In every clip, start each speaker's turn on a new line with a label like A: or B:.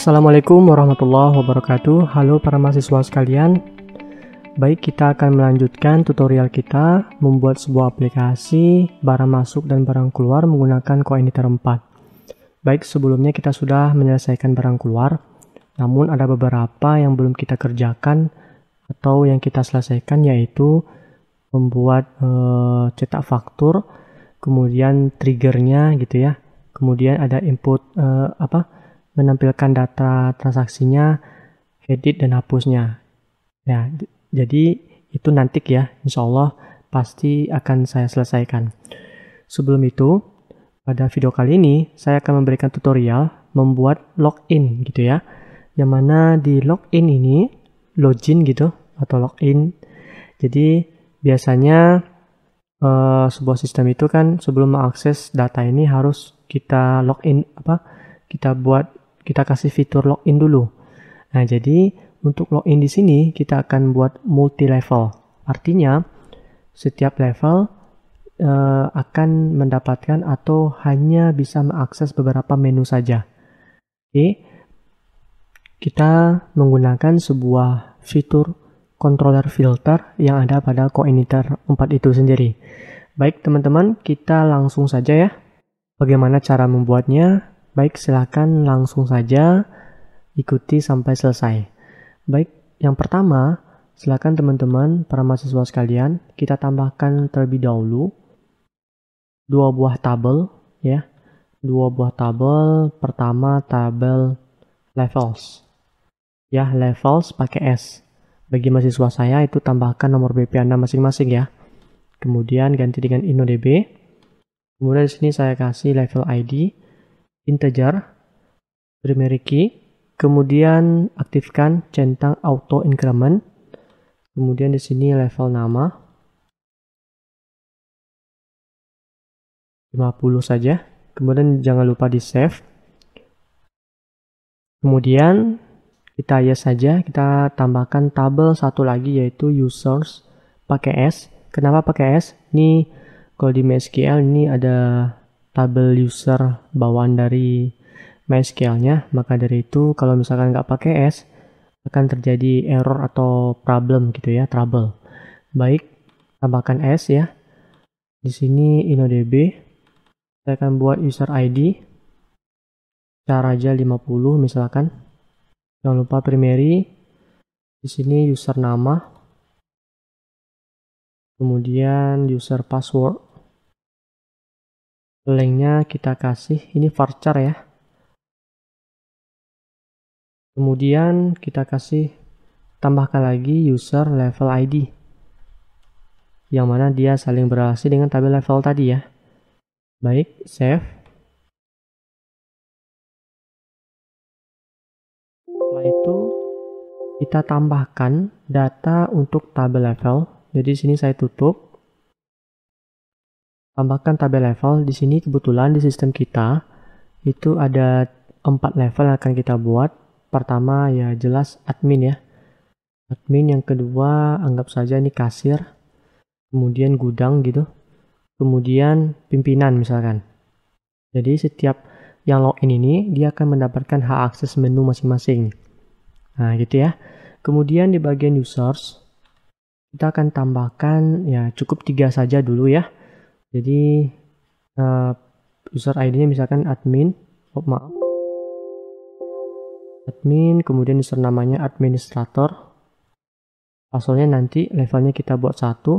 A: Assalamualaikum warahmatullahi wabarakatuh. Halo para mahasiswa sekalian. Baik, kita akan melanjutkan tutorial kita membuat sebuah aplikasi barang masuk dan barang keluar menggunakan koiniter 4. Baik, sebelumnya kita sudah menyelesaikan barang keluar, namun ada beberapa yang belum kita kerjakan atau yang kita selesaikan yaitu membuat e, cetak faktur, kemudian triggernya gitu ya. Kemudian ada input e, apa? menampilkan data transaksinya, edit dan hapusnya. Ya, jadi itu nanti ya, insya Allah pasti akan saya selesaikan. Sebelum itu, pada video kali ini saya akan memberikan tutorial membuat login gitu ya. Yang mana di login ini, login gitu atau login. Jadi biasanya uh, sebuah sistem itu kan sebelum mengakses data ini harus kita login apa? Kita buat kita kasih fitur login dulu. Nah, jadi untuk login di sini kita akan buat multi level. Artinya setiap level uh, akan mendapatkan atau hanya bisa mengakses beberapa menu saja. Oke. Kita menggunakan sebuah fitur controller filter yang ada pada coiniter 4 itu sendiri. Baik teman-teman, kita langsung saja ya. Bagaimana cara membuatnya? Baik, silakan langsung saja ikuti sampai selesai. Baik, yang pertama, silakan teman-teman para mahasiswa sekalian, kita tambahkan terlebih dahulu dua buah tabel ya. Dua buah tabel, pertama tabel levels. Ya, levels pakai S. Bagi mahasiswa saya itu tambahkan nomor BP Anda masing-masing ya. Kemudian ganti dengan InnoDB. Kemudian di sini saya kasih level ID integer primary key, kemudian aktifkan centang auto increment, kemudian di sini level nama
B: 50 saja, kemudian jangan lupa di save. Kemudian kita yes saja,
A: kita tambahkan tabel satu lagi yaitu users pakai s. Kenapa pakai s? Ini kalau di MySQL ini ada tabel user bawaan dari MySQL-nya, maka dari itu kalau misalkan nggak pakai S, akan terjadi error atau problem gitu ya, trouble. Baik, tambahkan S ya. Di sini InnoDB, saya akan buat user ID, cara aja 50 misalkan. Jangan lupa primary,
B: di sini user nama, kemudian user password, linknya kita kasih ini varchar ya kemudian kita
A: kasih tambahkan lagi user level ID yang mana
B: dia saling berrelasi dengan tabel level tadi ya baik save setelah itu kita tambahkan data untuk tabel level jadi sini saya tutup
A: tambahkan tabel level. Di sini kebetulan di sistem kita itu ada empat level yang akan kita buat. Pertama ya jelas admin ya. Admin yang kedua anggap saja ini kasir. Kemudian gudang gitu. Kemudian pimpinan misalkan. Jadi setiap yang login ini dia akan mendapatkan hak akses menu masing-masing. Nah, gitu ya. Kemudian di bagian users kita akan tambahkan ya cukup tiga saja dulu ya jadi uh, user ID-nya misalkan admin, oh, maaf, admin, kemudian user namanya administrator, passwordnya nanti levelnya kita buat satu,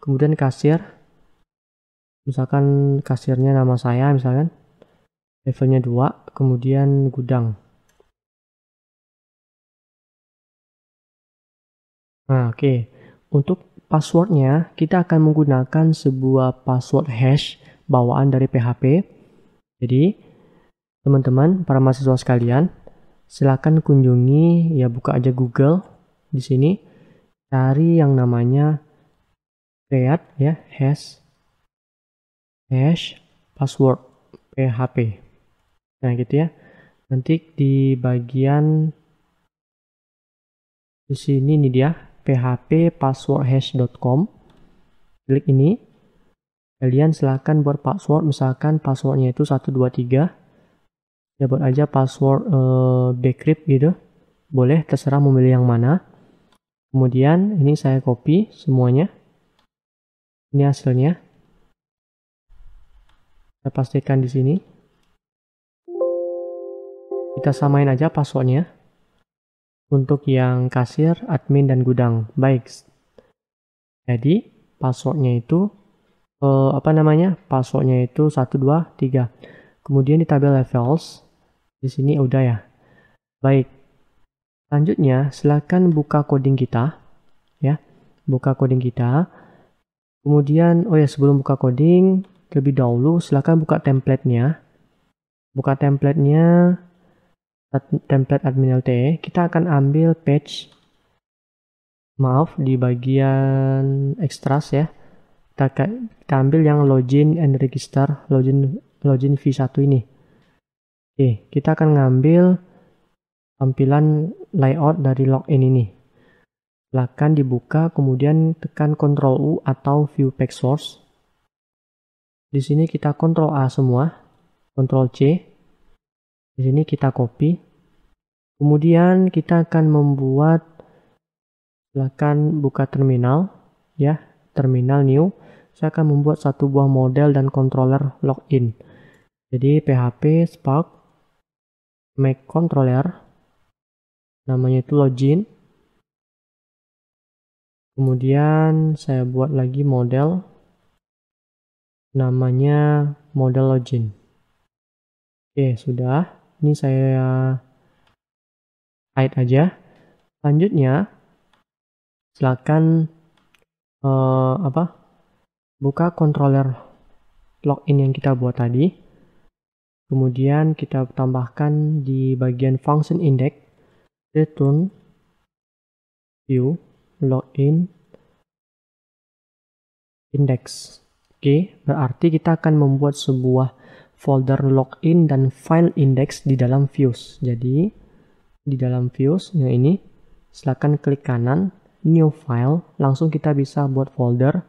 A: kemudian kasir, misalkan kasirnya nama saya misalkan,
B: levelnya dua, kemudian gudang. Nah, oke. Okay. Untuk passwordnya, kita akan
A: menggunakan sebuah password hash bawaan dari PHP. Jadi, teman-teman, para mahasiswa sekalian, silakan kunjungi, ya buka aja Google di sini, cari yang namanya create ya hash hash password PHP. Nah, gitu ya. Nanti di bagian di sini nih dia phppasswordhash.com klik ini kalian silahkan buat password misalkan passwordnya itu 123 ya buat aja password uh, decrypt gitu boleh terserah memilih yang mana kemudian ini saya copy semuanya ini hasilnya saya pastikan di sini kita samain aja passwordnya untuk yang kasir, admin, dan gudang. Baik. Jadi, passwordnya itu, eh, apa namanya? Passwordnya itu 1, 2, 3. Kemudian di tabel levels, di sini udah ya. Baik. Selanjutnya, silakan buka coding kita. ya Buka coding kita. Kemudian, oh ya sebelum buka coding, lebih dahulu silakan buka template-nya. Buka template-nya, template admin LTE, kita akan ambil page maaf di bagian extras ya. Kita, kita ambil yang login and register, login login V1 ini. Oke, kita akan ngambil tampilan layout dari login ini. Silakan dibuka, kemudian tekan Ctrl U atau View Page Source. Di sini kita Ctrl A semua, Ctrl C. Di sini kita copy, Kemudian kita akan membuat silakan buka terminal ya, terminal new. Saya akan membuat satu buah model dan controller login. Jadi PHP Spark make controller namanya itu login.
B: Kemudian saya buat lagi model namanya model login.
A: Oke, sudah. Ini saya hide aja. Selanjutnya, silakan uh, apa? Buka controller login yang kita buat tadi. Kemudian kita tambahkan di bagian function index return view login index. Oke, berarti kita akan membuat sebuah folder login dan file index di dalam views. Jadi, di dalam views yang ini silahkan klik kanan new file langsung kita bisa buat folder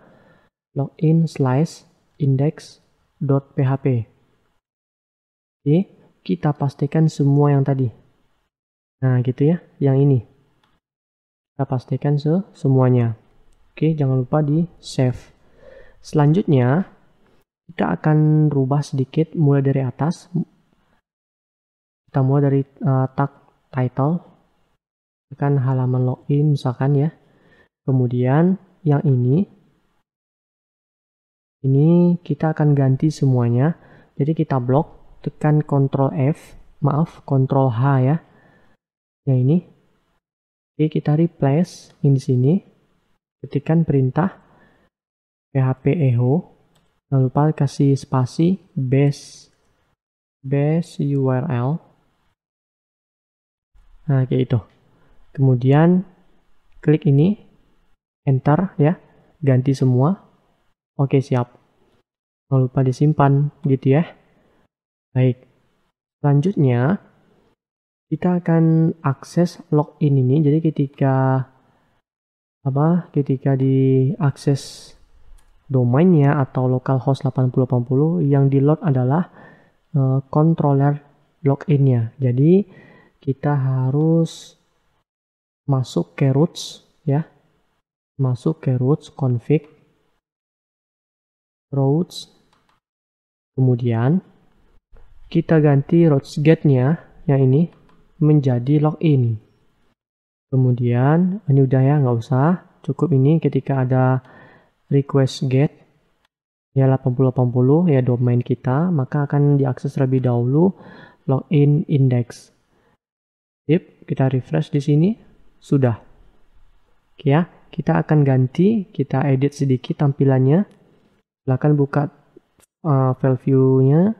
A: login slice index.php oke kita pastikan semua yang tadi nah gitu ya yang ini kita pastikan se semuanya oke jangan lupa di save selanjutnya kita akan rubah sedikit mulai dari atas kita mulai dari uh, eh, tag title tekan halaman login misalkan ya kemudian yang ini ini kita akan ganti semuanya jadi kita blok tekan Ctrl F maaf Ctrl H ya yang ini oke kita replace yang di sini ketikan perintah php echo jangan lupa kasih spasi base base url Nah, kayak itu. Kemudian klik ini, enter ya, ganti semua. Oke, siap. Jangan lupa disimpan gitu ya. Baik. Selanjutnya kita akan akses login ini. Jadi ketika apa? Ketika di akses domainnya atau localhost 8080 yang di load adalah uh, controller loginnya. Jadi kita harus masuk ke roots ya. Masuk ke roots config roots Kemudian kita ganti routes gate-nya yang ini menjadi login. Kemudian ah, ini udah ya nggak usah, cukup ini ketika ada request get ya 8080 ya domain kita, maka akan diakses lebih dahulu login index. Yep, kita refresh di sini. Sudah. Oke ya, kita akan ganti, kita edit sedikit tampilannya. Silakan buka uh, file view-nya.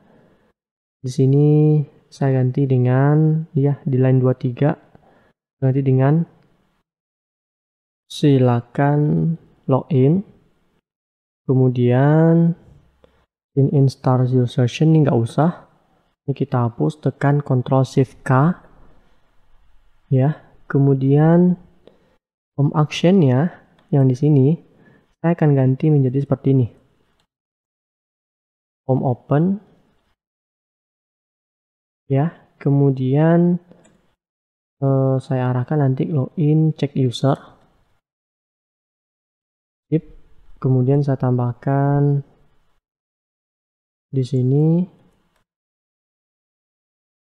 A: Di sini saya ganti dengan ya di line 23 ganti dengan silakan login kemudian in install zero session ini nggak usah ini kita hapus tekan Ctrl Shift K ya. Kemudian
B: form actionnya yang di sini saya akan ganti menjadi seperti ini. home open ya. Kemudian eh, saya arahkan nanti login check user. Kemudian saya tambahkan di sini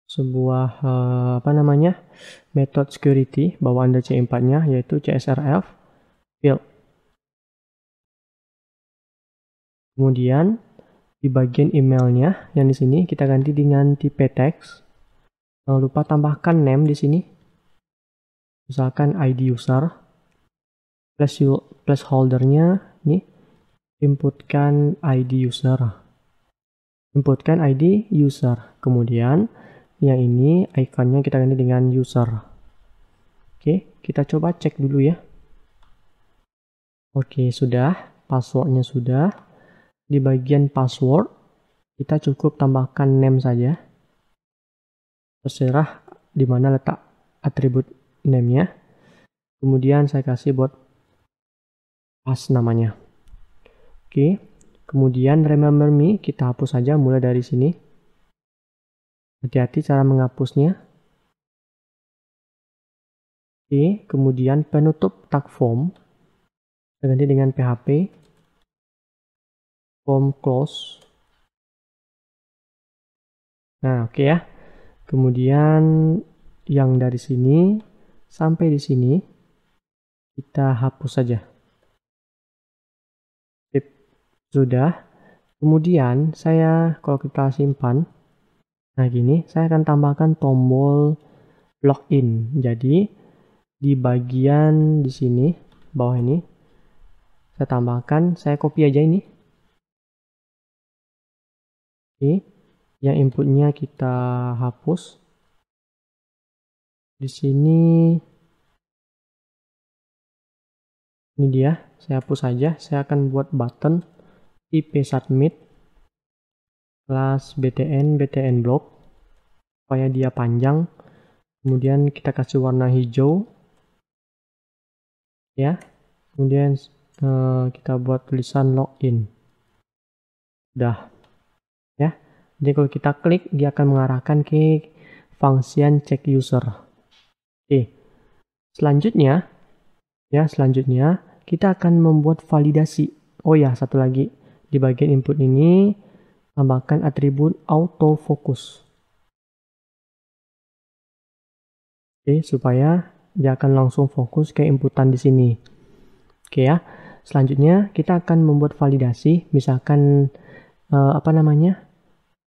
A: sebuah uh, apa namanya method security bawaan dari C4-nya yaitu CSRF field. Kemudian di bagian emailnya yang di sini kita ganti dengan tipe teks. Jangan lupa tambahkan name di sini. Misalkan ID user plus holdernya nih inputkan ID user. Inputkan ID user. Kemudian yang ini ikonnya kita ganti dengan user oke kita coba cek dulu ya oke sudah passwordnya sudah di bagian password kita cukup tambahkan name saja terserah di mana letak atribut name-nya kemudian saya kasih buat pas namanya oke kemudian remember me kita hapus saja mulai dari sini
B: Hati-hati cara menghapusnya. Oke, kemudian penutup tag form. Kita ganti dengan PHP. Form close. Nah,
A: oke ya. Kemudian yang dari sini sampai di sini kita hapus saja. Sip. Sudah. Kemudian saya kalau kita simpan Nah gini, saya akan tambahkan tombol login. Jadi di bagian di sini bawah ini saya tambahkan, saya copy aja
B: ini. Oke, yang inputnya kita hapus. Di sini ini dia, saya hapus aja. Saya akan buat button
A: IP submit kelas btn btn block supaya dia panjang kemudian kita kasih warna hijau ya kemudian uh, kita buat tulisan login udah ya jadi kalau kita klik dia akan mengarahkan ke function check user oke selanjutnya ya selanjutnya kita akan membuat validasi oh ya satu lagi di bagian input ini Tambahkan atribut autofocus. Oke, supaya dia akan langsung fokus ke inputan di sini. Oke ya. Selanjutnya kita akan membuat validasi, misalkan eh, apa namanya?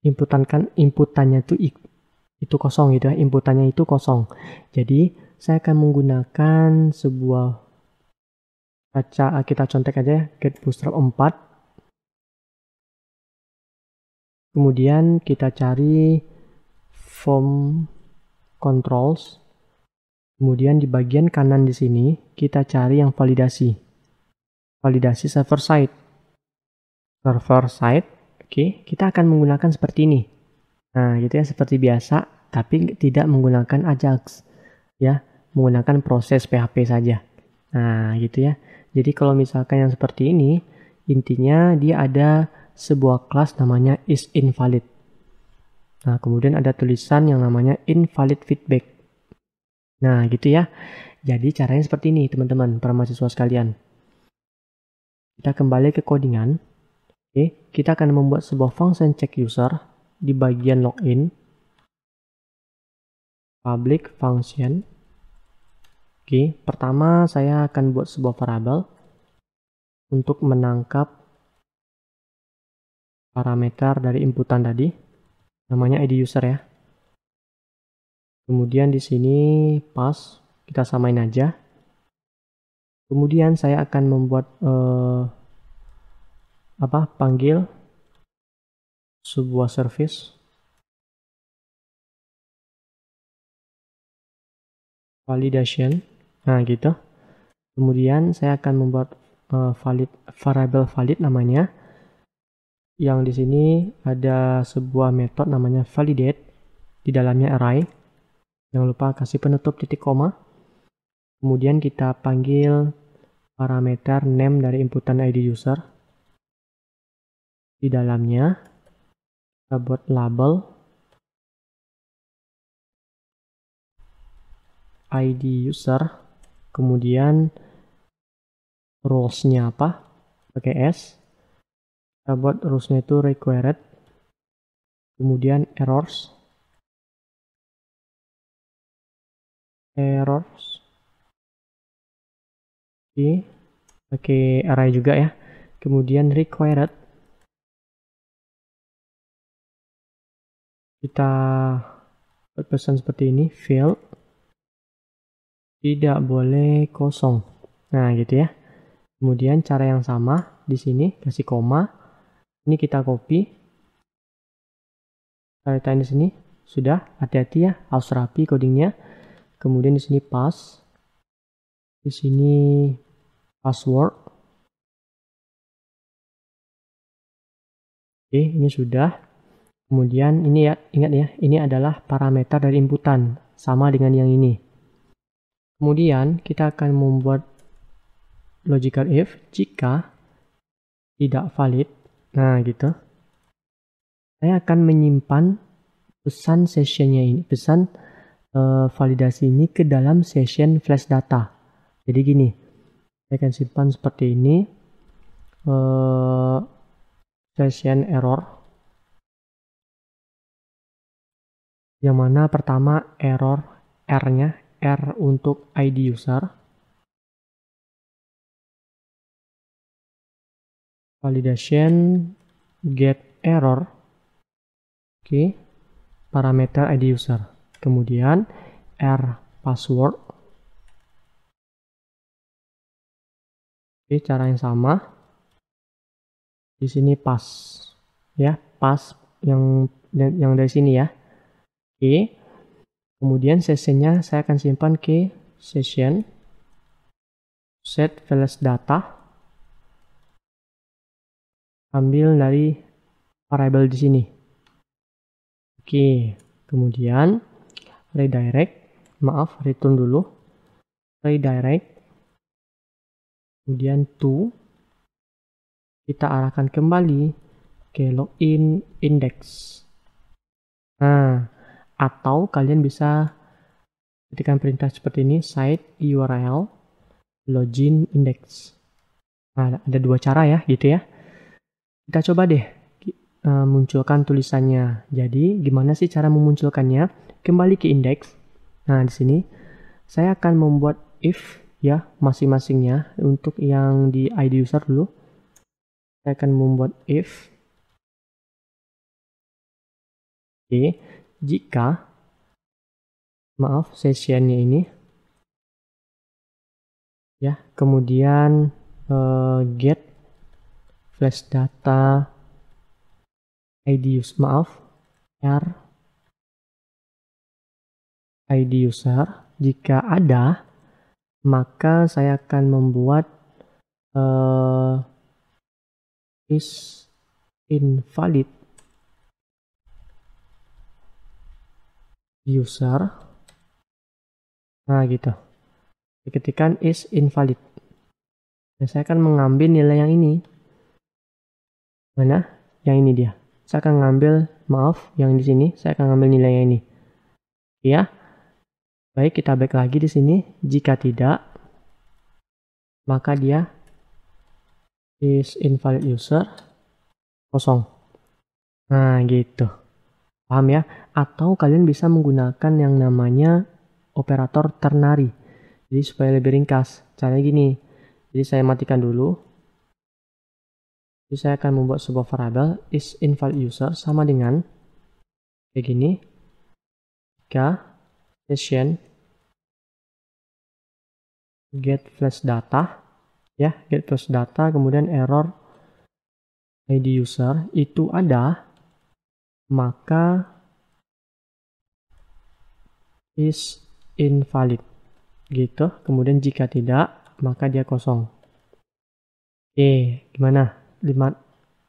A: inputan kan inputannya itu itu kosong gitu ya, inputannya itu kosong. Jadi saya akan menggunakan sebuah kaca kita contek aja ya, get bootstrap 4 Kemudian kita cari form controls. Kemudian di bagian kanan di sini kita cari yang validasi. Validasi server side. Server side. Oke, kita akan menggunakan seperti ini. Nah, gitu ya seperti biasa tapi tidak menggunakan Ajax. Ya, menggunakan proses PHP saja. Nah, gitu ya. Jadi kalau misalkan yang seperti ini, intinya dia ada sebuah kelas namanya is invalid. Nah, kemudian ada tulisan yang namanya invalid feedback. Nah, gitu ya. Jadi caranya seperti ini, teman-teman, para mahasiswa sekalian. Kita kembali ke codingan. Oke, kita akan membuat sebuah function check user di bagian login. Public function. Oke, pertama saya akan buat sebuah variable untuk menangkap parameter dari inputan tadi, namanya ID user ya. Kemudian di sini pas, kita samain aja. Kemudian saya akan membuat eh,
B: apa panggil sebuah service validation. Nah, gitu. Kemudian saya akan membuat uh, valid variable valid namanya
A: yang di sini ada sebuah metode namanya validate di dalamnya array. Jangan lupa kasih penutup titik koma. Kemudian kita panggil parameter name dari inputan ID user.
B: Di dalamnya kita buat label ID user. Kemudian rules-nya apa? Pakai S kita buat rulesnya itu required kemudian errors errors oke pakai array juga ya kemudian required kita buat pesan seperti ini field tidak
A: boleh kosong nah gitu ya kemudian cara yang sama di sini kasih koma ini kita copy. Kalian di sini sudah hati-hati ya, harus rapi codingnya. Kemudian di sini pass.
B: Di sini password. Oke, ini sudah. Kemudian ini ya, ingat ya,
A: ini adalah parameter dari inputan, sama dengan yang ini. Kemudian kita akan membuat logical if jika tidak valid Nah, gitu. Saya akan menyimpan pesan sessionnya ini, pesan uh, validasi ini ke dalam session flash data. Jadi gini, saya akan simpan seperti ini. Uh, session error.
B: Yang mana pertama error R-nya, R untuk ID user validation get error oke okay. parameter id user kemudian r password oke okay, cara yang sama di sini pas ya pas yang yang dari sini ya
A: oke okay. kemudian sessionnya saya akan simpan ke session
B: set flash data ambil dari variable di sini. Oke,
A: kemudian redirect, maaf return dulu, redirect, kemudian to, kita arahkan kembali ke login index. Nah, atau kalian bisa ketikkan perintah seperti ini, site URL login index. Nah, ada dua cara ya, gitu ya. Kita coba deh e, munculkan tulisannya. Jadi, gimana sih cara memunculkannya? Kembali ke indeks. Nah, di sini saya akan membuat if ya masing-masingnya untuk yang di ID user dulu. Saya akan
B: membuat if Oke, jika maaf sessionnya ini ya kemudian uh, get flash data ID user maaf R ID user jika ada maka saya akan membuat uh,
A: is invalid user nah gitu diketikan is invalid dan saya akan mengambil nilai yang ini Mana? Yang ini dia. Saya akan ngambil, maaf, yang di sini. Saya akan ngambil nilai yang ini. Ya. Baik, kita back lagi di sini. Jika tidak, maka dia is invalid user kosong. Nah, gitu. Paham ya? Atau kalian bisa menggunakan yang namanya operator ternari. Jadi supaya lebih ringkas. Caranya gini. Jadi saya matikan dulu. Jadi saya akan membuat sebuah variabel is invalid user sama dengan kayak gini.
B: Jika session get flash data ya get flash data kemudian error
A: ID user itu ada maka is invalid gitu kemudian jika tidak maka dia kosong oke gimana lima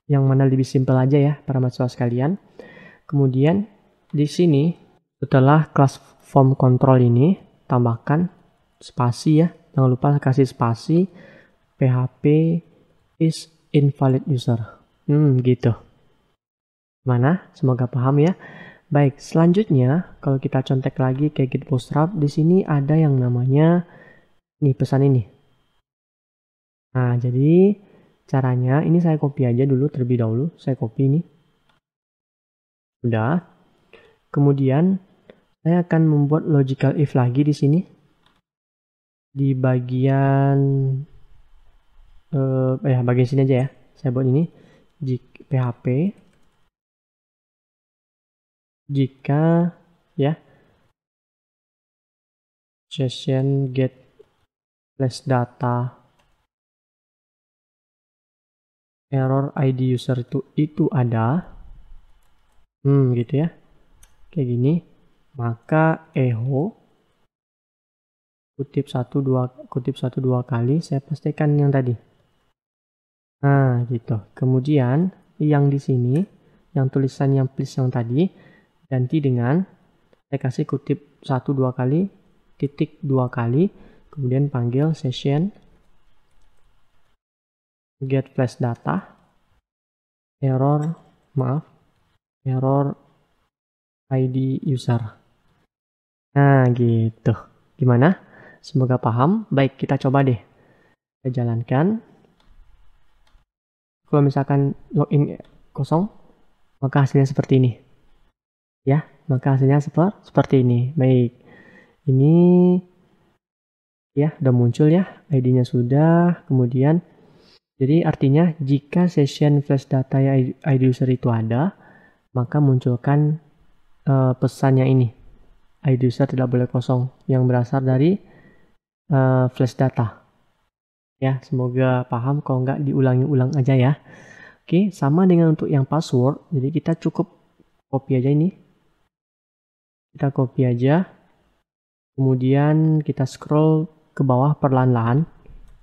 A: yang mana lebih simpel aja ya para mahasiswa sekalian. Kemudian di sini setelah kelas form control ini tambahkan spasi ya. Jangan lupa kasih spasi PHP is invalid user. Hmm, gitu. Mana? Semoga paham ya. Baik, selanjutnya kalau kita contek lagi ke Git Bootstrap, di sini ada yang namanya nih pesan ini. Nah, jadi Caranya ini saya copy aja dulu terlebih dahulu. Saya copy ini. udah Kemudian saya akan membuat logical if lagi di sini. Di bagian eh ya bagian sini aja ya. Saya buat ini
B: jika PHP jika ya session get less data error ID user itu itu ada hmm gitu ya kayak gini
A: maka echo kutip satu dua kutip satu dua kali saya pastikan yang tadi nah gitu kemudian yang di sini yang tulisan yang please yang tadi ganti dengan saya kasih kutip satu dua kali titik dua kali kemudian panggil session get flash data error maaf error ID user nah gitu gimana semoga paham baik kita coba deh kita jalankan kalau misalkan login kosong maka hasilnya seperti ini ya maka hasilnya seperti seperti ini baik ini ya udah muncul ya ID-nya sudah kemudian jadi artinya jika session flash data ID user itu ada, maka munculkan uh, pesannya ini. ID user tidak boleh kosong yang berasal dari uh, flash data. Ya, semoga paham kalau nggak diulangi-ulang aja ya. Oke, sama dengan untuk yang password. Jadi kita cukup copy aja ini. Kita copy aja. Kemudian kita scroll ke bawah perlahan-lahan.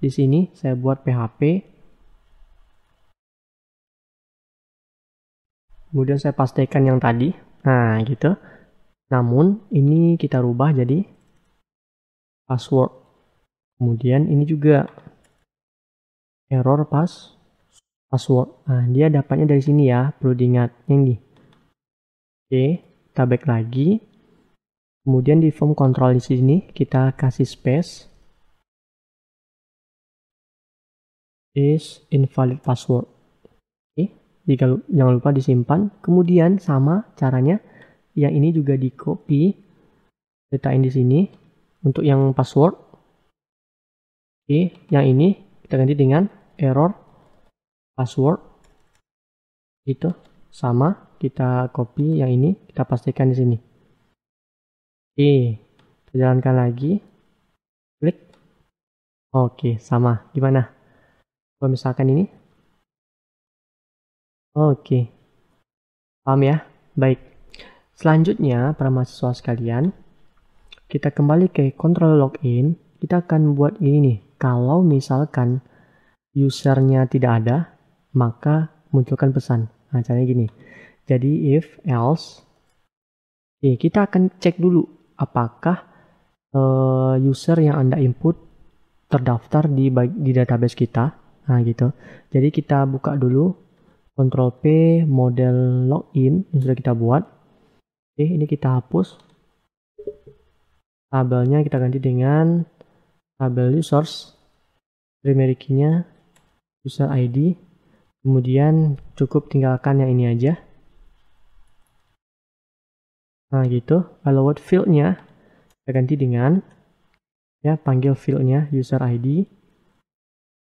A: Di sini saya buat PHP kemudian saya pastikan yang tadi nah gitu namun ini kita rubah jadi password kemudian ini juga error pas password nah dia dapatnya dari sini ya perlu diingat ini oke kita back lagi kemudian di form control di sini kita kasih space is invalid password jika, jangan lupa disimpan. Kemudian sama caranya, yang ini juga di copy, letakkan di sini. Untuk yang password, oke, yang ini kita ganti dengan error password, gitu. Sama, kita copy yang ini, kita pastikan di sini. Oke, kita jalankan lagi. Klik. Oke, sama. Gimana? Kalau misalkan ini, Oke. Paham ya? Baik. Selanjutnya, para mahasiswa sekalian, kita kembali ke kontrol login. Kita akan buat ini nih. Kalau misalkan usernya tidak ada, maka munculkan pesan. Nah, caranya gini. Jadi, if else, eh, kita akan cek dulu apakah uh, user yang Anda input terdaftar di, di database kita. Nah, gitu. Jadi, kita buka dulu Ctrl P model login yang sudah kita buat. Oke, ini kita hapus. Tabelnya kita ganti dengan tabel users. Primary key-nya user ID. Kemudian cukup tinggalkan yang ini aja. Nah, gitu. Kalau word field-nya kita ganti dengan ya panggil field-nya user ID.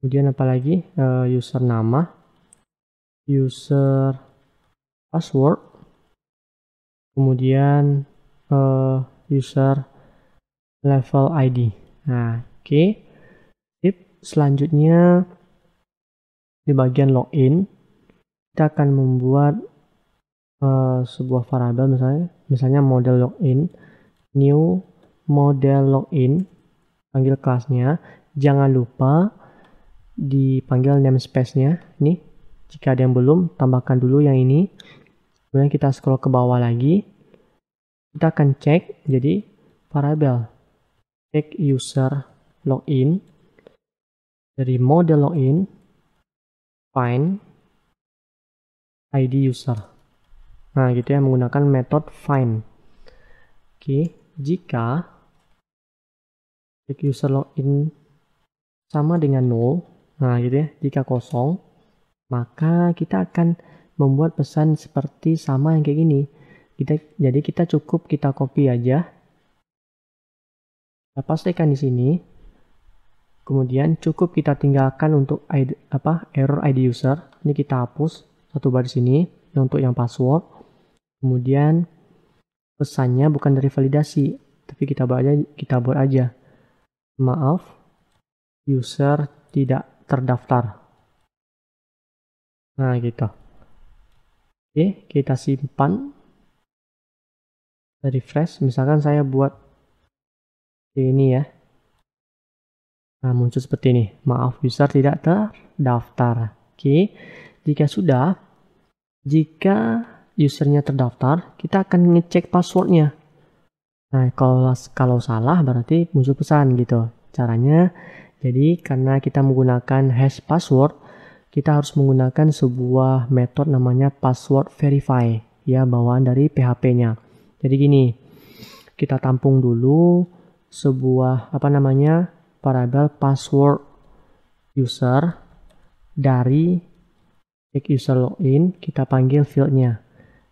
A: Kemudian apalagi uh, eh, user nama user password kemudian uh, user level ID nah oke okay. tip selanjutnya di bagian login kita akan membuat uh, sebuah variabel misalnya misalnya model login new model login panggil kelasnya jangan lupa dipanggil namespace-nya nih jika ada yang belum, tambahkan dulu yang ini. Kemudian kita scroll ke bawah lagi. Kita akan cek, jadi variable check user login dari model login find ID user. Nah, gitu ya menggunakan metode find. Oke, jika cek user login sama dengan nol, nah gitu ya, jika kosong maka kita akan membuat pesan seperti sama yang kayak gini. Kita, jadi kita cukup kita copy aja. Kita pastikan di sini. Kemudian cukup kita tinggalkan untuk ID, apa error ID user. Ini kita hapus satu baris ini untuk yang password. Kemudian pesannya bukan dari validasi, tapi kita buat aja, kita buat aja. Maaf,
B: user tidak terdaftar. Nah, gitu. Oke, kita simpan.
A: Kita refresh. Misalkan saya buat ini ya. Nah, muncul seperti ini. Maaf, user tidak terdaftar. Oke, jika sudah, jika usernya terdaftar, kita akan ngecek passwordnya. Nah, kalau, kalau salah berarti muncul pesan gitu. Caranya, jadi karena kita menggunakan hash password, kita harus menggunakan sebuah metode namanya password verify ya bawaan dari PHP-nya. Jadi gini, kita tampung dulu sebuah apa namanya variabel password user dari check user login kita panggil fieldnya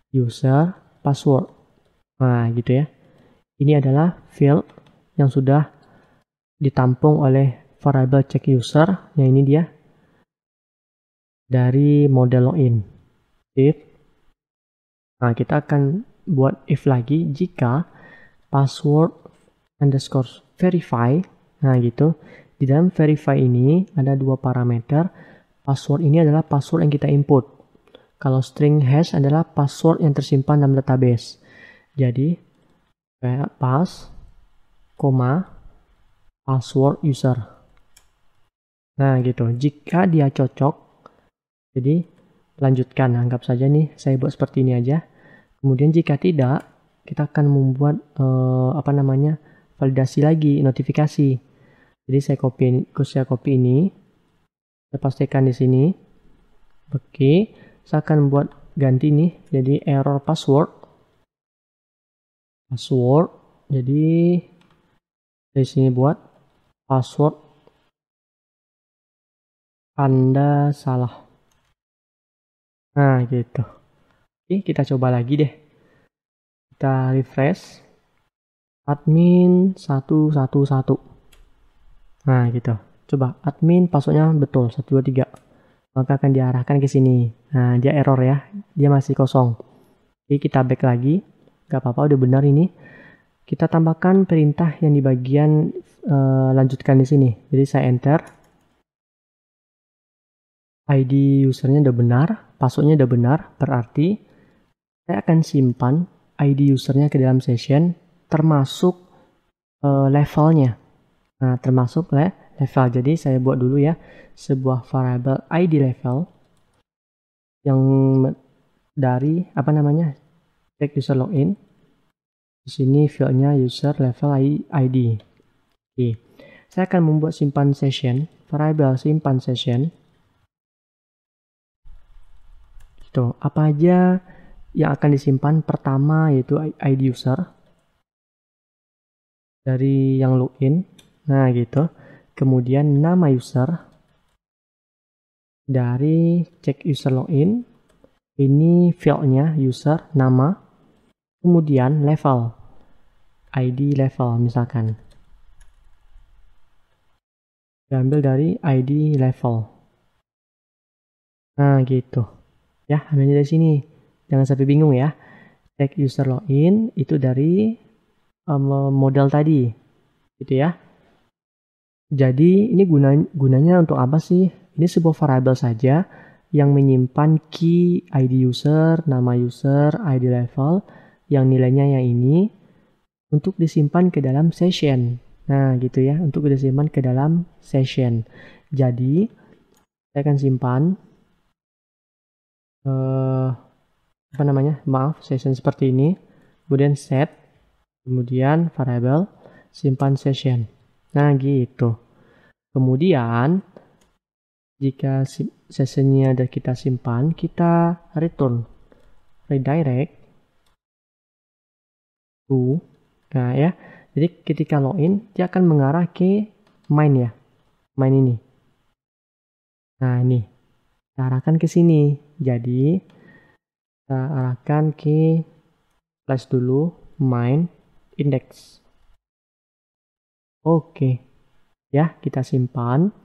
A: user password. Nah gitu ya. Ini adalah field yang sudah ditampung oleh variable check user. Yang ini dia dari model login. If nah kita akan buat if lagi jika password underscore verify nah gitu di dalam verify ini ada dua parameter password ini adalah password yang kita input kalau string hash adalah password yang tersimpan dalam database jadi pass koma password user nah gitu jika dia cocok jadi lanjutkan, anggap saja nih saya buat seperti ini aja. Kemudian jika tidak, kita akan membuat eh, apa namanya validasi lagi notifikasi. Jadi saya copy, saya copy ini, saya pastikan di sini. Oke, saya akan buat ganti nih, jadi error password.
B: Password, jadi di sini buat password Anda salah. Nah, gitu. Oke, kita coba lagi deh. Kita refresh.
A: Admin 111. Nah, gitu. Coba admin passwordnya betul 123. Maka akan diarahkan ke sini. Nah, dia error ya. Dia masih kosong. Oke, kita back lagi. Gak apa-apa, udah benar ini. Kita tambahkan perintah yang di bagian uh, lanjutkan di sini. Jadi saya enter. ID usernya udah benar passwordnya udah benar, berarti saya akan simpan ID usernya ke dalam session termasuk uh, levelnya. Nah, termasuk le level. Jadi saya buat dulu ya sebuah variable ID level yang dari apa namanya? check user login. Di sini fieldnya user level ID. Oke. Saya akan membuat simpan session, variable simpan session Tuh, gitu. apa aja yang akan disimpan pertama yaitu ID user dari yang login. Nah, gitu. Kemudian nama user dari cek user login. Ini fieldnya user nama. Kemudian level. ID level misalkan. Diambil dari ID level. Nah, gitu. Ya, ambilnya dari sini. Jangan sampai bingung ya. cek user login itu dari um, modal tadi. Gitu ya. Jadi ini gunanya, gunanya untuk apa sih? Ini sebuah variabel saja yang menyimpan key ID user, nama user, ID level, yang nilainya yang ini untuk disimpan ke dalam session. Nah, gitu ya, untuk disimpan ke dalam session. Jadi, saya akan simpan uh, apa namanya maaf session seperti ini kemudian set kemudian variable simpan session nah gitu kemudian jika sessionnya ada kita simpan kita return redirect to nah ya jadi ketika login dia akan mengarah ke main ya main ini nah ini kita arahkan ke sini. Jadi kita arahkan ke plus dulu main index. Oke. Ya, kita simpan.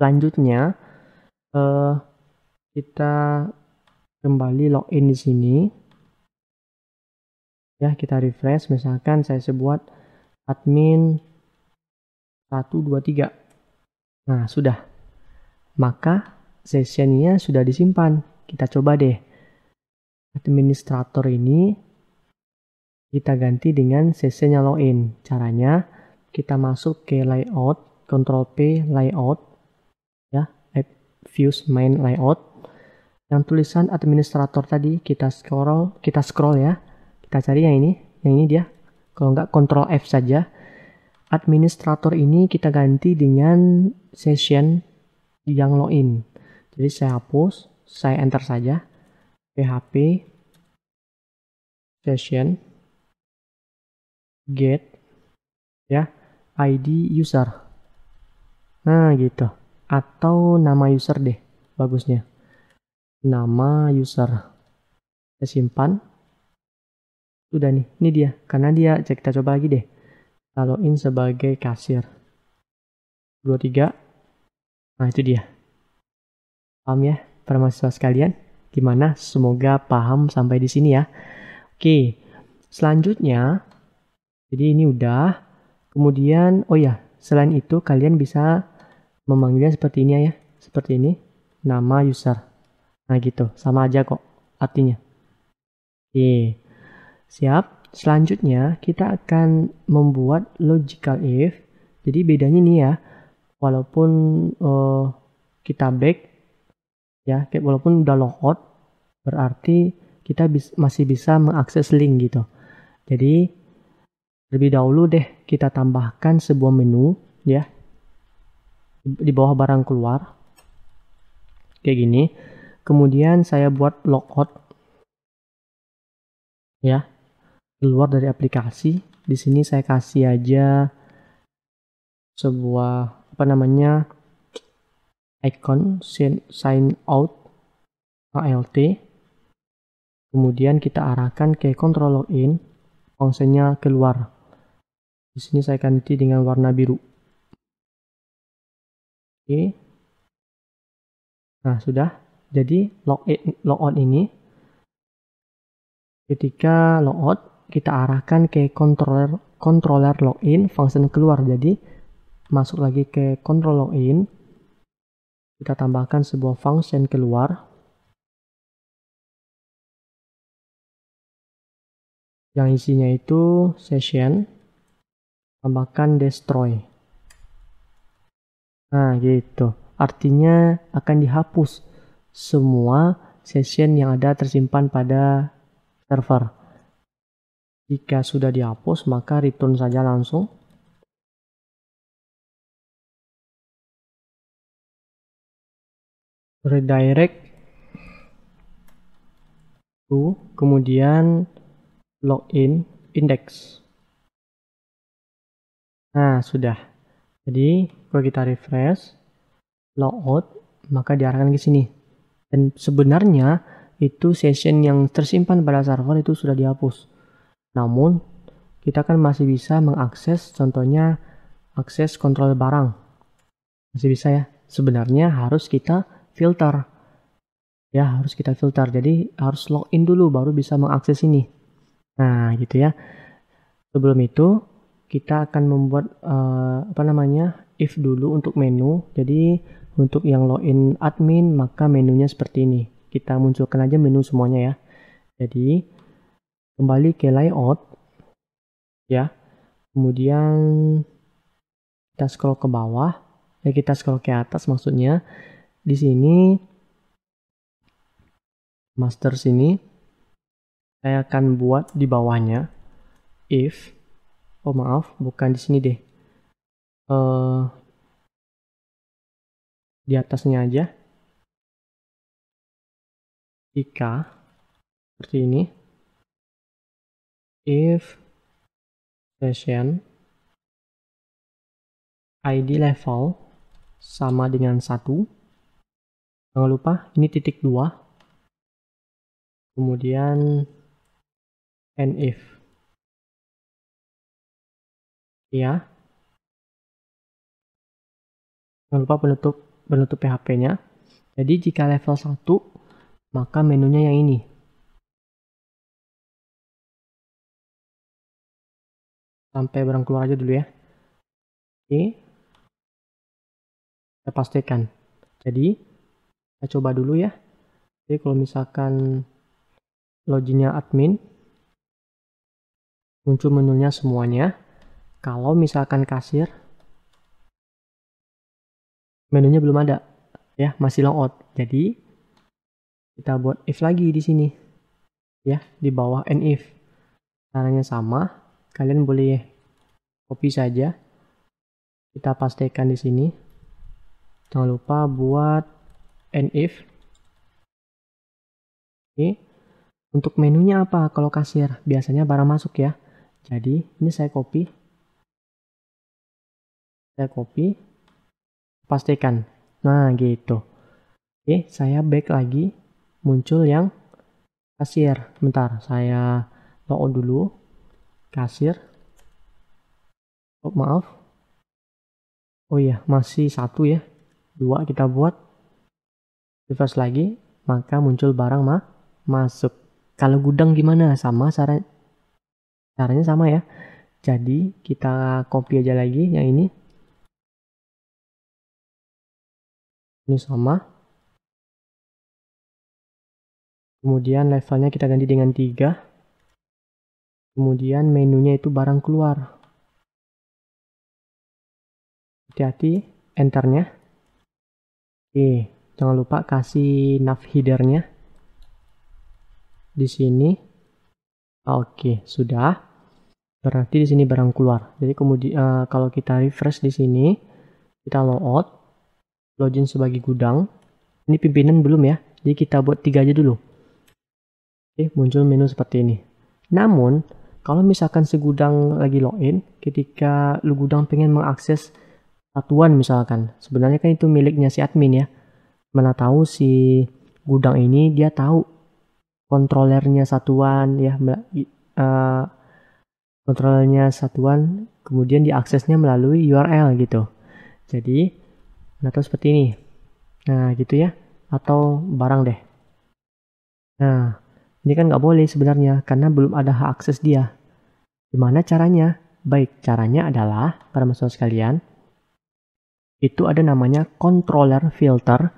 A: Selanjutnya eh, kita kembali login di sini. Ya, kita refresh misalkan saya sebuat admin 123. Nah, sudah. Maka sessionnya sudah disimpan. Kita coba deh. Administrator ini kita ganti dengan sessionnya login. Caranya kita masuk ke layout, control P layout, ya, views main layout. Yang tulisan administrator tadi kita scroll, kita scroll ya. Kita cari yang ini, yang ini dia. Kalau nggak control F saja administrator ini kita ganti dengan session yang login. Jadi saya hapus, saya enter
B: saja php session get ya ID user.
A: Nah, gitu. Atau nama user deh bagusnya. Nama user. Saya simpan. Sudah nih, ini dia. Karena dia cek kita coba lagi deh. in sebagai kasir. 23. Nah, itu dia. Paham ya para mahasiswa sekalian? Gimana? Semoga paham sampai di sini ya. Oke, selanjutnya, jadi ini udah. Kemudian, oh ya, selain itu kalian bisa memanggilnya seperti ini ya, ya. seperti ini, nama user. Nah gitu, sama aja kok artinya. Oke, siap. Selanjutnya kita akan membuat logical if. Jadi bedanya nih ya, walaupun uh, kita back ya kayak walaupun udah logout berarti kita bis, masih bisa mengakses link gitu jadi lebih dahulu deh kita tambahkan sebuah menu ya di bawah barang keluar kayak gini kemudian saya buat logout ya keluar dari aplikasi di sini saya kasih aja sebuah apa namanya icon sign out alt kemudian kita arahkan ke control login
B: fungsinya keluar di sini saya ganti dengan warna biru oke nah sudah jadi log login logout ini ketika logout kita arahkan
A: ke controller controller login function keluar jadi masuk lagi ke
B: control login kita tambahkan sebuah function keluar yang isinya itu session tambahkan destroy.
A: Nah, gitu. Artinya akan dihapus semua session yang ada tersimpan pada server. Jika
B: sudah dihapus, maka return saja langsung redirect to kemudian login
A: index nah sudah jadi kalau kita refresh logout maka diarahkan ke sini dan sebenarnya itu session yang tersimpan pada server itu sudah dihapus namun kita kan masih bisa mengakses contohnya akses kontrol barang masih bisa ya sebenarnya harus kita filter. Ya, harus kita filter. Jadi harus login dulu baru bisa mengakses ini. Nah, gitu ya. Sebelum itu kita akan membuat uh, apa namanya? if dulu untuk menu. Jadi untuk yang login admin maka menunya seperti ini. Kita munculkan aja menu semuanya ya. Jadi kembali ke layout ya. Kemudian kita scroll ke bawah, ya kita scroll ke atas maksudnya di sini master sini saya akan buat di bawahnya
B: if oh maaf bukan di sini deh uh, di atasnya aja jika seperti ini if session id level
A: sama dengan satu jangan lupa ini titik dua
B: kemudian and if ya jangan lupa penutup penutup PHP nya jadi jika level 1 maka menunya yang ini sampai barang keluar aja dulu ya oke kita pastikan jadi kita coba dulu ya. Jadi
A: kalau misalkan loginnya admin, muncul menunya semuanya. Kalau misalkan kasir, menunya belum ada. Ya, masih long out Jadi, kita buat if lagi di sini. Ya, di bawah and if. Caranya sama. Kalian boleh copy saja. Kita pastikan di sini. Jangan lupa buat and if ini untuk menunya apa kalau kasir biasanya barang masuk ya jadi ini saya copy saya copy pastikan nah gitu oke saya back lagi muncul yang kasir bentar saya logout dulu kasir oh, maaf oh iya masih satu ya dua kita buat refresh lagi, maka muncul barang mah masuk. Kalau gudang gimana? Sama cara caranya
B: sama ya. Jadi kita copy aja lagi yang ini. Ini sama. Kemudian levelnya kita ganti dengan 3. Kemudian menunya itu barang keluar. Hati-hati
A: enternya. Oke jangan lupa kasih nav headernya di sini oke sudah berarti di sini barang keluar jadi kemudian uh, eh, kalau kita refresh di sini kita logout login sebagai gudang ini pimpinan belum ya jadi kita buat tiga aja dulu oke muncul menu seperti ini namun kalau misalkan segudang lagi login ketika lu gudang pengen mengakses satuan misalkan sebenarnya kan itu miliknya si admin ya mana tahu si gudang ini dia tahu kontrolernya satuan ya uh, kontrolernya satuan kemudian diaksesnya melalui URL gitu jadi nah terus seperti ini nah gitu ya atau barang deh nah ini kan nggak boleh sebenarnya karena belum ada hak akses dia gimana caranya baik caranya adalah para mahasiswa sekalian itu ada namanya controller filter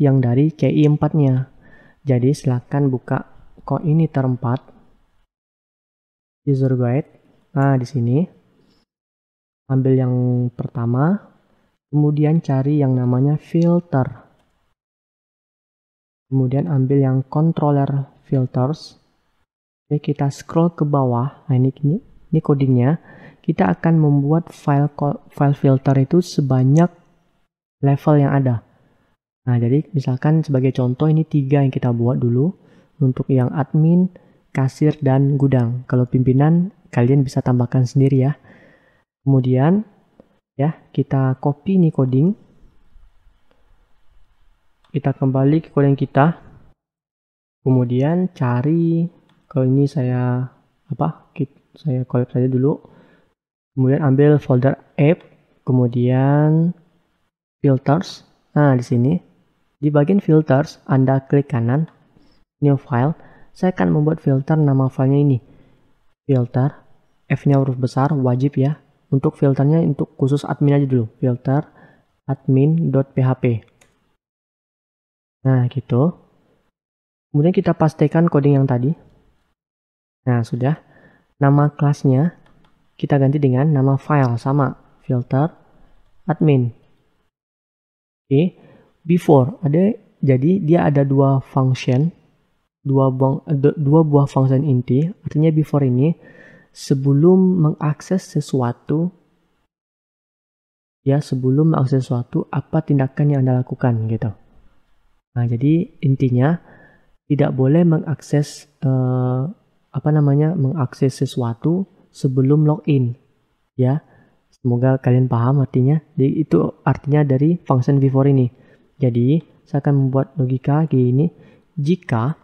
A: yang dari CI 4-nya. Jadi silahkan buka kok ini terempat user guide. Nah, di sini ambil yang pertama, kemudian cari yang namanya filter. Kemudian ambil yang controller filters. Oke, kita scroll ke bawah. Nah, ini ini, ini codingnya. Kita akan membuat file file filter itu sebanyak level yang ada. Nah, jadi misalkan sebagai contoh ini tiga yang kita buat dulu untuk yang admin, kasir, dan gudang. Kalau pimpinan, kalian bisa tambahkan sendiri ya. Kemudian, ya kita copy nih coding. Kita kembali ke coding kita. Kemudian cari, kalau ini saya apa? Saya collab saja dulu. Kemudian ambil folder app, kemudian filters. Nah, di sini di bagian filters, Anda klik kanan, new file, saya akan membuat filter nama filenya ini. Filter, F-nya huruf besar, wajib ya. Untuk filternya untuk khusus admin aja dulu, filter admin.php. Nah, gitu. Kemudian kita pastikan coding yang tadi. Nah, sudah. Nama kelasnya kita ganti dengan nama file sama filter admin. Oke. Okay before ada jadi dia ada dua function dua buang dua buah function inti artinya before ini sebelum mengakses sesuatu ya sebelum mengakses sesuatu apa tindakan yang anda lakukan gitu nah jadi intinya tidak boleh mengakses eh, apa namanya mengakses sesuatu sebelum login ya semoga kalian paham artinya jadi itu artinya dari function before ini jadi, saya akan membuat logika gini. Jika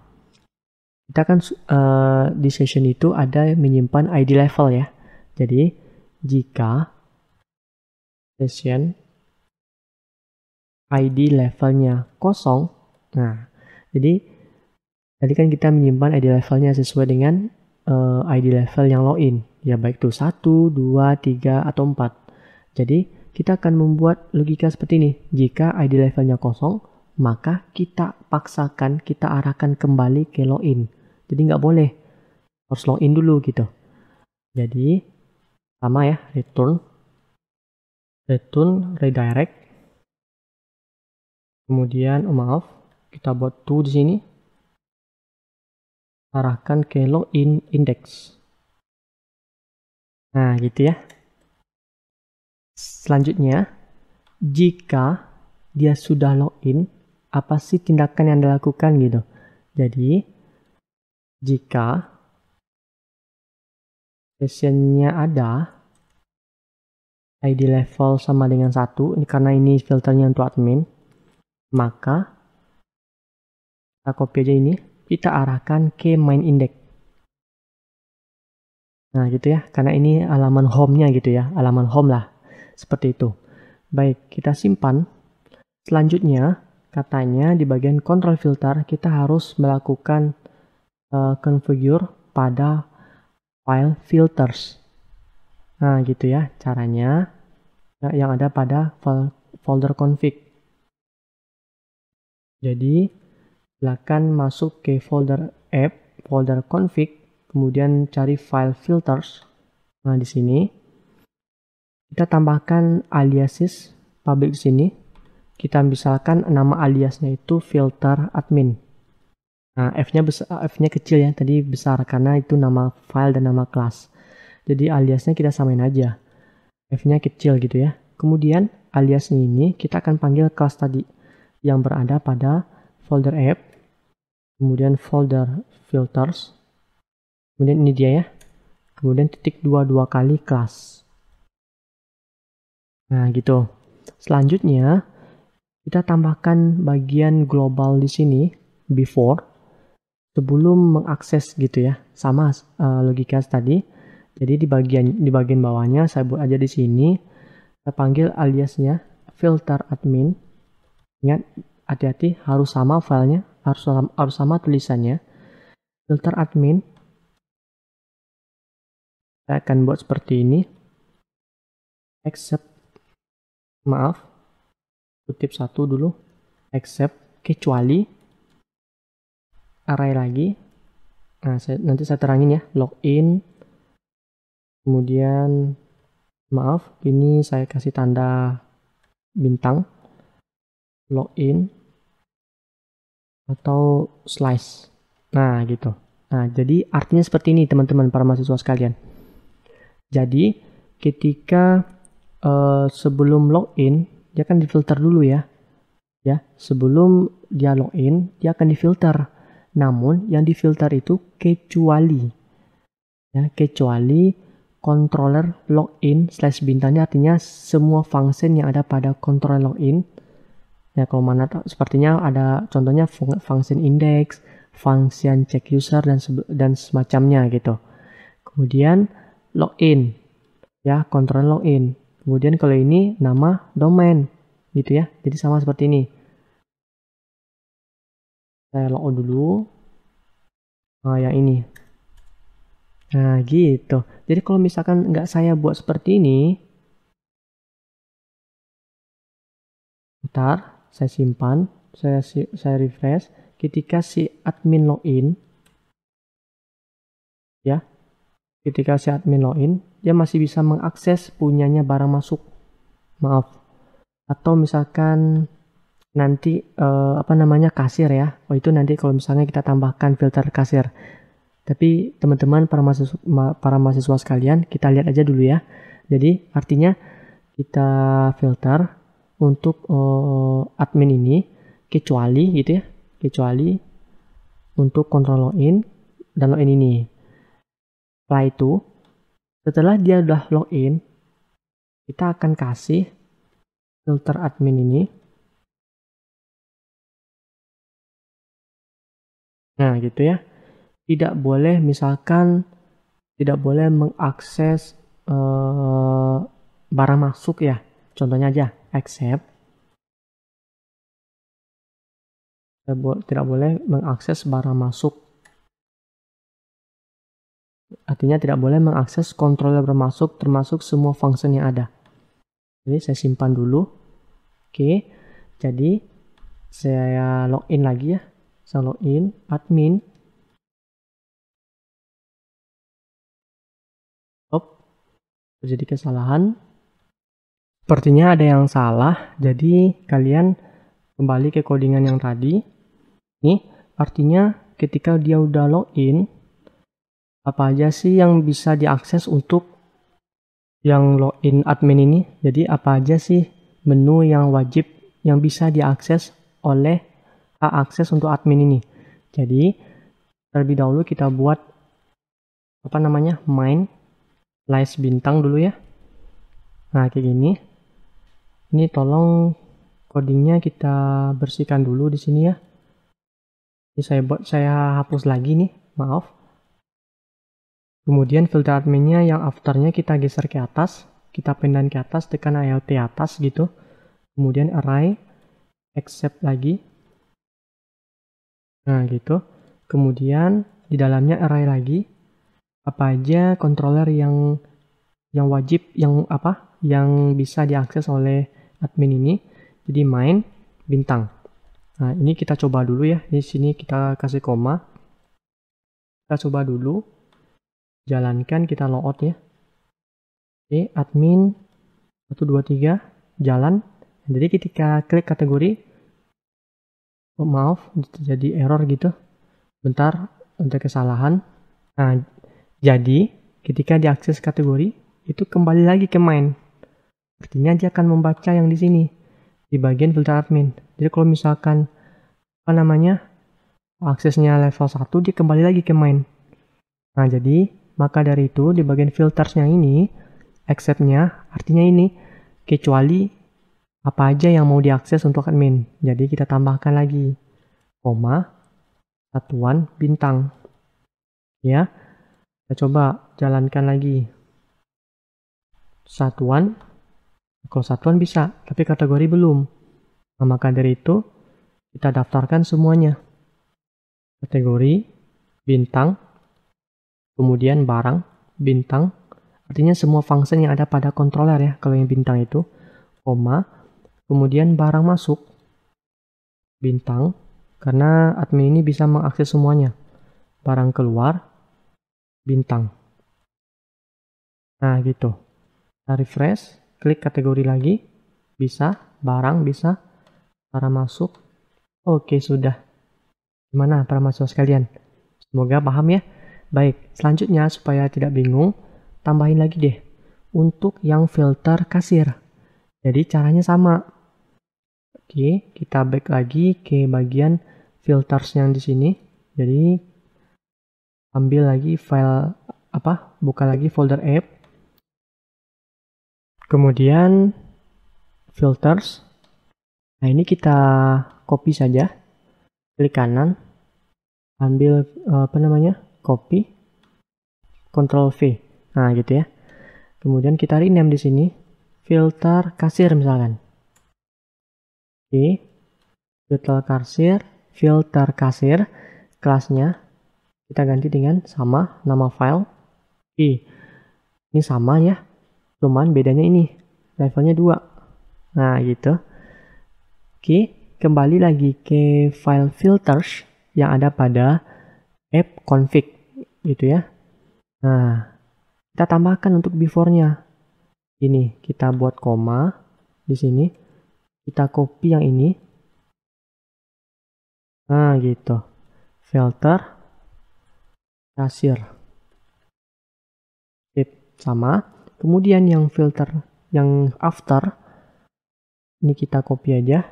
A: kita kan uh, di session itu ada menyimpan ID level ya. Jadi, jika session ID levelnya kosong, nah, jadi tadi kan kita menyimpan ID levelnya sesuai dengan uh, eh, ID level yang login. Ya, baik itu 1, 2, 3, atau 4. Jadi, kita akan membuat logika seperti ini. Jika ID levelnya kosong, maka kita paksakan, kita arahkan kembali ke login. Jadi nggak boleh. Harus login dulu gitu. Jadi, sama ya, return. Return, redirect.
B: Kemudian, oh maaf, kita buat to di sini. Arahkan ke login index. Nah, gitu ya. Selanjutnya,
A: jika dia sudah login, apa sih tindakan yang dilakukan gitu. Jadi, jika sessionnya ada, ID level sama dengan satu ini karena ini filternya untuk admin, maka kita copy aja ini, kita arahkan ke main index. Nah gitu ya, karena ini alaman home-nya gitu ya, alaman home lah. Seperti itu. Baik, kita simpan. Selanjutnya, katanya di bagian control filter kita harus melakukan uh, configure pada file filters. Nah, gitu ya caranya ya, yang ada pada folder config. Jadi, silakan masuk ke folder app, folder config, kemudian cari file filters. Nah, di sini kita tambahkan aliasis public sini. Kita misalkan nama aliasnya itu filter admin. Nah, F-nya besar F-nya kecil ya, tadi besar karena itu nama file dan nama kelas. Jadi aliasnya kita samain aja. F-nya kecil gitu ya. Kemudian alias ini kita akan panggil kelas tadi yang berada pada folder app, kemudian folder filters, kemudian ini dia ya, kemudian titik dua dua kali kelas. Nah, gitu. Selanjutnya, kita tambahkan bagian global di sini, before, sebelum mengakses gitu ya. Sama uh, logika tadi. Jadi di bagian di bagian bawahnya saya buat aja di sini saya panggil aliasnya filter admin. Ingat hati-hati harus sama filenya, harus harus sama
B: tulisannya. Filter admin. Saya akan buat seperti ini. Except maaf kutip satu dulu except kecuali
A: array lagi nah saya, nanti saya terangin ya login kemudian maaf ini saya kasih tanda bintang login atau slice nah gitu nah jadi artinya seperti ini teman-teman para mahasiswa sekalian jadi ketika uh, sebelum login dia akan difilter dulu ya. Ya, sebelum dia login dia akan difilter. Namun yang difilter itu kecuali ya kecuali controller login slash bintangnya artinya semua function yang ada pada controller login ya kalau mana sepertinya ada contohnya fung function index function check user dan dan semacamnya gitu kemudian login ya controller login Kemudian kalau ini nama domain gitu ya. Jadi sama seperti ini. Saya log dulu.
B: Nah, yang ini. Nah, gitu. Jadi kalau misalkan nggak saya buat seperti ini,
A: ntar saya simpan, saya saya refresh. Ketika si admin login, ya, Ketika si admin login, dia masih bisa mengakses punyanya barang masuk. Maaf. Atau misalkan nanti eh, apa namanya kasir ya. Oh itu nanti kalau misalnya kita tambahkan filter kasir. Tapi teman-teman para mahasiswa, para mahasiswa sekalian, kita lihat aja dulu ya. Jadi artinya kita filter untuk eh, admin ini kecuali gitu ya, kecuali untuk kontrol login dan login ini. Setelah itu,
B: setelah dia sudah login, kita akan kasih filter admin ini. Nah, gitu ya. Tidak boleh misalkan tidak boleh mengakses uh, barang masuk ya. Contohnya aja, accept. Tidak boleh mengakses barang masuk Artinya tidak boleh mengakses controller
A: bermasuk termasuk semua function yang ada. Jadi saya simpan dulu.
B: Oke. Jadi saya login lagi ya. Saya login admin. Op. Terjadi kesalahan. Sepertinya ada yang salah.
A: Jadi kalian kembali ke codingan yang tadi. Ini artinya ketika dia udah login apa aja sih yang bisa diakses untuk yang login admin ini? Jadi apa aja sih menu yang wajib yang bisa diakses oleh akses untuk admin ini? Jadi terlebih dahulu kita buat apa namanya main slice bintang dulu ya. Nah kayak gini. Ini tolong codingnya kita bersihkan dulu di sini ya. Ini saya buat saya hapus lagi nih, maaf. Kemudian filter adminnya yang afternya kita geser ke atas, kita pindahin ke atas, tekan alt atas gitu. Kemudian array, accept lagi. Nah gitu. Kemudian di dalamnya array lagi. Apa aja controller yang yang wajib, yang apa, yang bisa diakses oleh admin ini. Jadi main bintang. Nah ini kita coba dulu ya. Di sini kita kasih koma. Kita coba dulu jalankan kita logout ya oke admin 123 jalan jadi ketika klik kategori oh, maaf jadi error gitu bentar ada kesalahan nah jadi ketika diakses kategori itu kembali lagi ke main artinya dia akan membaca yang di sini di bagian filter admin jadi kalau misalkan apa namanya aksesnya level 1 dia kembali lagi ke main nah jadi maka dari itu di bagian filtersnya ini, exceptnya artinya ini, kecuali apa aja yang mau diakses untuk admin. Jadi kita tambahkan lagi, koma, satuan, bintang. Ya, kita coba jalankan lagi. Satuan, kalau satuan bisa, tapi kategori belum. Nah, maka dari itu, kita daftarkan semuanya. Kategori, bintang, kemudian barang, bintang, artinya semua function yang ada pada controller ya, kalau yang bintang itu, koma, kemudian barang masuk, bintang, karena admin ini bisa mengakses semuanya, barang keluar, bintang. Nah gitu, kita refresh, klik kategori lagi, bisa, barang bisa, para masuk, oke sudah. Gimana para mahasiswa sekalian? Semoga paham ya. Baik, selanjutnya supaya tidak bingung, tambahin lagi deh untuk yang filter kasir. Jadi caranya sama. Oke, kita back lagi ke bagian filters yang di sini. Jadi ambil lagi file apa? Buka lagi folder app. Kemudian filters. Nah, ini kita copy saja. Klik kanan. Ambil eh, apa namanya? copy, control V. Nah, gitu ya. Kemudian kita rename di sini filter kasir misalkan. Oke. Filter kasir, filter kasir kelasnya kita ganti dengan sama nama file. Oke. Ini sama ya. Cuman bedanya ini levelnya dua, Nah, gitu. Oke, kembali lagi ke file filters yang ada pada app config gitu ya. Nah, kita tambahkan untuk before-nya. Ini kita buat koma di sini. Kita
B: copy yang ini. Nah, gitu. Filter kasir. Sip, sama.
A: Kemudian yang filter yang after ini kita copy aja.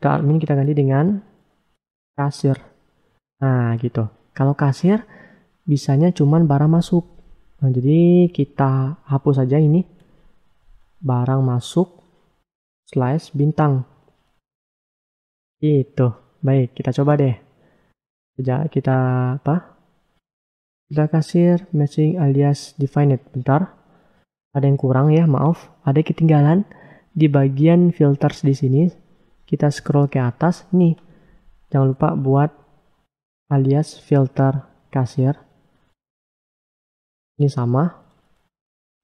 A: Kita admin kita ganti dengan kasir. Nah, gitu. Kalau kasir bisanya cuman barang masuk. Nah, jadi kita hapus saja ini barang masuk slice bintang. Itu. Baik, kita coba deh. Sejak kita apa? Kita kasir matching alias definite. Bentar. Ada yang kurang ya, maaf. Ada ketinggalan di bagian filters di sini. Kita scroll ke atas. Nih, Jangan lupa buat alias filter kasir.
B: Ini sama,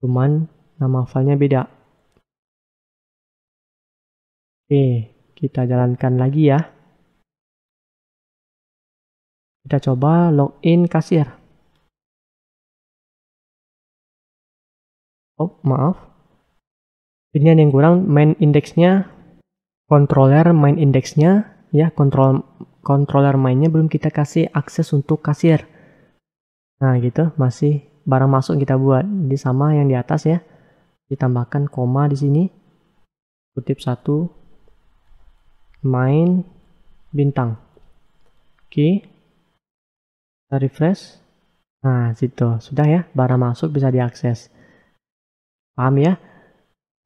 B: cuman nama filenya beda. Oke, kita jalankan lagi ya. Kita coba login kasir. Oh, maaf. Ini yang kurang, main indexnya, controller main indexnya ya kontrol
A: controller mainnya belum kita kasih akses untuk kasir. Nah gitu masih barang masuk kita buat. Jadi sama yang di atas ya. Ditambahkan koma di sini. Kutip satu main bintang. Oke. okay. refresh. Nah, situ. Sudah ya, barang masuk bisa diakses. Paham ya?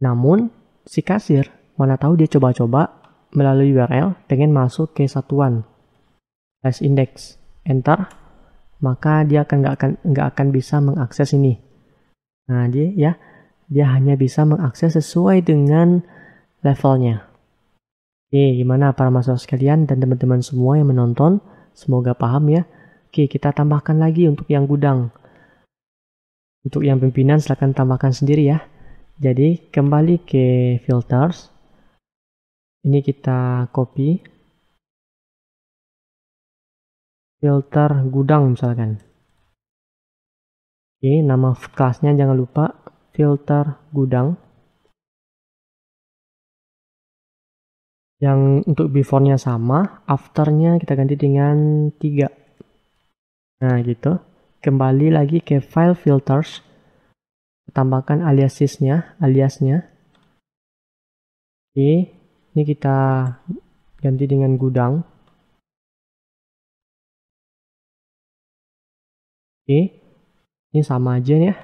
A: Namun, si kasir, mana tahu dia coba-coba melalui URL pengen masuk ke satuan slash index enter maka dia akan nggak akan nggak akan bisa mengakses ini nah dia ya dia hanya bisa mengakses sesuai dengan levelnya oke gimana para mahasiswa sekalian dan teman-teman semua yang menonton semoga paham ya oke kita tambahkan lagi untuk yang gudang untuk yang pimpinan silahkan tambahkan sendiri ya jadi kembali
B: ke filters ini kita copy filter gudang misalkan oke nama kelasnya jangan lupa filter gudang yang untuk before-nya sama,
A: after-nya kita ganti dengan 3. Nah, gitu. Kembali lagi ke file filters. Tambahkan aliasisnya, aliasnya.
B: Oke. Ini kita ganti dengan gudang. Oke. Ini sama aja ya.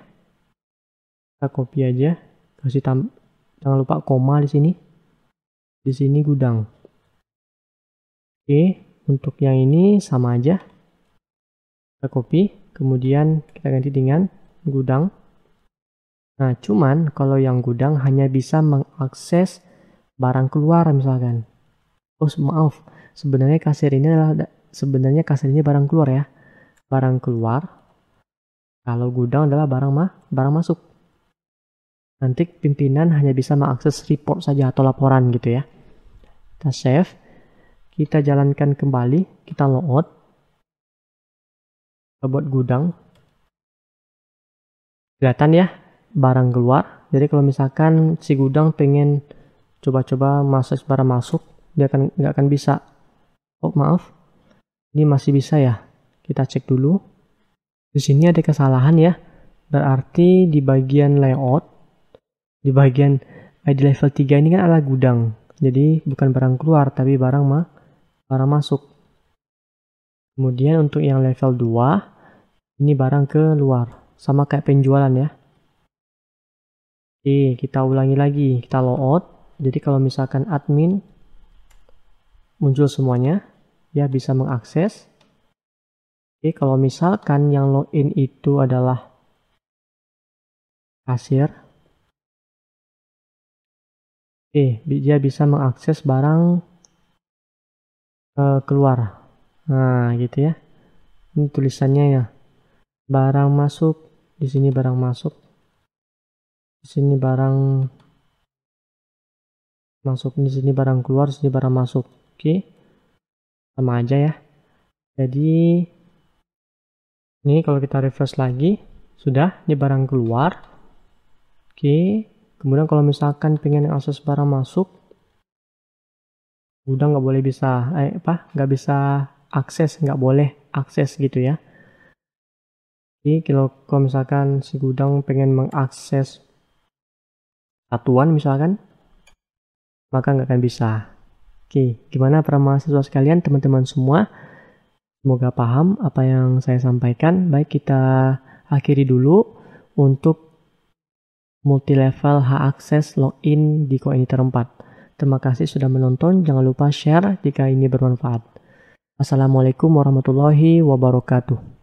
B: Kita copy aja. Kasih tam
A: jangan lupa koma di sini. Di sini gudang. Oke, untuk yang ini sama aja. Kita copy, kemudian kita ganti dengan gudang. Nah, cuman kalau yang gudang hanya bisa mengakses barang keluar misalkan. Oh maaf, sebenarnya kasir ini adalah sebenarnya kasir ini barang keluar ya. Barang keluar. Kalau gudang adalah barang mah barang masuk. Nanti pimpinan hanya bisa mengakses report saja atau laporan gitu ya. Kita save, kita jalankan kembali, kita logout. Robot buat gudang. Kelihatan ya, barang keluar. Jadi kalau misalkan si gudang pengen coba-coba masuk bara masuk dia akan nggak akan bisa oh maaf ini masih bisa ya kita cek dulu di sini ada kesalahan ya berarti di bagian layout di bagian ID level 3 ini kan adalah gudang jadi bukan barang keluar tapi barang mah barang masuk kemudian untuk yang level 2 ini barang keluar sama kayak penjualan ya oke kita ulangi lagi kita load jadi kalau misalkan admin muncul semuanya,
B: ya bisa mengakses. Oke, kalau misalkan yang login itu adalah kasir, oke, dia bisa mengakses barang uh,
A: keluar. Nah, gitu ya. Ini tulisannya ya. Barang masuk, di sini barang masuk. Di sini barang masuk di sini barang keluar sini barang masuk oke okay. sama aja ya jadi ini kalau kita refresh lagi sudah ini barang keluar oke okay. kemudian kalau misalkan pengen akses barang masuk udah nggak boleh bisa eh, apa nggak bisa akses nggak boleh akses gitu ya jadi kalau, kalau misalkan si gudang pengen mengakses satuan misalkan maka nggak akan bisa. Oke, gimana para mahasiswa sekalian, teman-teman semua? Semoga paham apa yang saya sampaikan. Baik, kita akhiri dulu untuk multi-level hak akses login di koin terempat. Terima kasih sudah menonton. Jangan lupa share jika ini bermanfaat. Assalamualaikum warahmatullahi wabarakatuh.